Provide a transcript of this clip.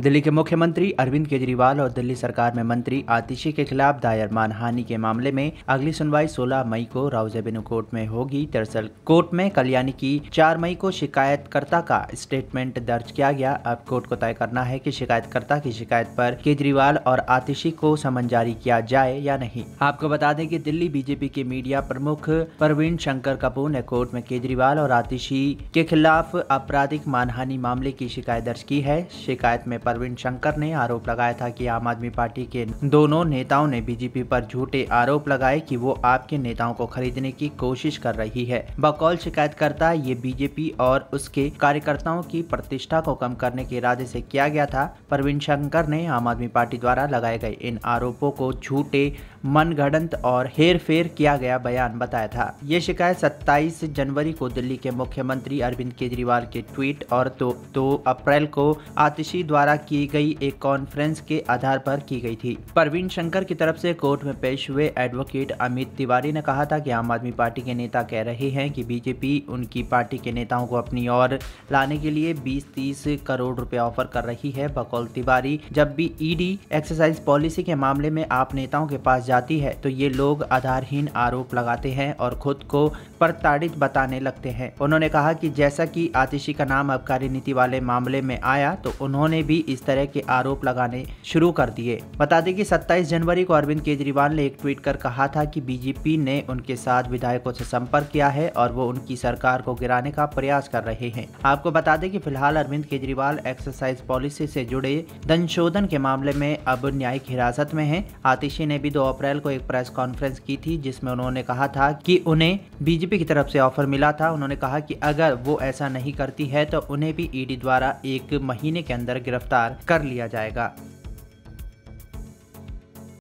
दिल्ली के मुख्यमंत्री अरविंद केजरीवाल और दिल्ली सरकार में मंत्री आतिशी के खिलाफ दायर मानहानि के मामले में अगली सुनवाई 16 मई को राउजेबिनू कोर्ट में होगी दरअसल कोर्ट में कल यानी कि 4 मई को शिकायतकर्ता का स्टेटमेंट दर्ज किया गया अब कोर्ट को तय करना है कि शिकायतकर्ता की शिकायत पर केजरीवाल और आतिशी को समन जारी किया जाए या नहीं आपको बता दें की दिल्ली बीजेपी के मीडिया प्रमुख प्रवीण शंकर कपूर ने कोर्ट में केजरीवाल और आतिशी के खिलाफ आपराधिक मानहानि मामले की शिकायत दर्ज की है शिकायत में परवीन शंकर ने आरोप लगाया था कि आम आदमी पार्टी के दोनों नेताओं ने बीजेपी पर झूठे आरोप लगाए कि वो आपके नेताओं को खरीदने की कोशिश कर रही है बकौल शिकायतकर्ता ये बीजेपी और उसके कार्यकर्ताओं की प्रतिष्ठा को कम करने के इरादे से किया गया था परवीन शंकर ने आम आदमी पार्टी द्वारा लगाए गए इन आरोपों को झूठे मनगढ़ंत और हेर फेर किया गया बयान बताया था ये शिकायत 27 जनवरी को दिल्ली के मुख्यमंत्री अरविंद केजरीवाल के ट्वीट और दो, दो अप्रैल को आतिशी द्वारा द्वारा की गई एक कॉन्फ्रेंस के आधार पर की गई थी परवीन शंकर की तरफ से कोर्ट में पेश हुए एडवोकेट अमित तिवारी ने कहा था कि आम आदमी पार्टी के नेता कह रहे हैं कि बीजेपी उनकी पार्टी के नेताओं को अपनी ओर लाने के लिए 20-30 करोड़ रुपए ऑफर कर रही है बकौल तिवारी जब भी ईडी एक्सरसाइज पॉलिसी के मामले में आप नेताओं के पास जाती है तो ये लोग आधारहीन आरोप लगाते हैं और खुद को पर ताड़ित बताने लगते हैं उन्होंने कहा कि जैसा कि आतिशी का नाम अबकारी नीति वाले मामले में आया तो उन्होंने भी इस तरह के आरोप लगाने शुरू कर दिए बता दें कि 27 जनवरी को अरविंद केजरीवाल ने एक ट्वीट कर कहा था कि बीजेपी ने उनके साथ विधायकों से संपर्क किया है और वो उनकी सरकार को गिराने का प्रयास कर रहे हैं आपको बता दें कि फिलहाल अरविंद केजरीवाल एक्सरसाइज पॉलिसी से जुड़े शोधन के मामले में अब न्यायिक हिरासत में है आतिशी ने भी दो अप्रैल को एक प्रेस कॉन्फ्रेंस की थी जिसमें उन्होंने कहा था कि उन्हें बीजेपी बीजेपी की तरफ से ऑफर मिला था उन्होंने कहा कि अगर वो ऐसा नहीं करती है तो उन्हें भी ईडी द्वारा एक महीने के अंदर गिरफ्तार कर लिया जाएगा